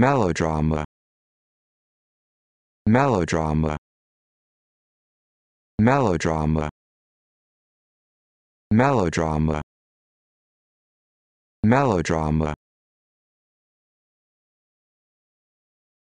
melodrama melodrama melodrama melodrama melodrama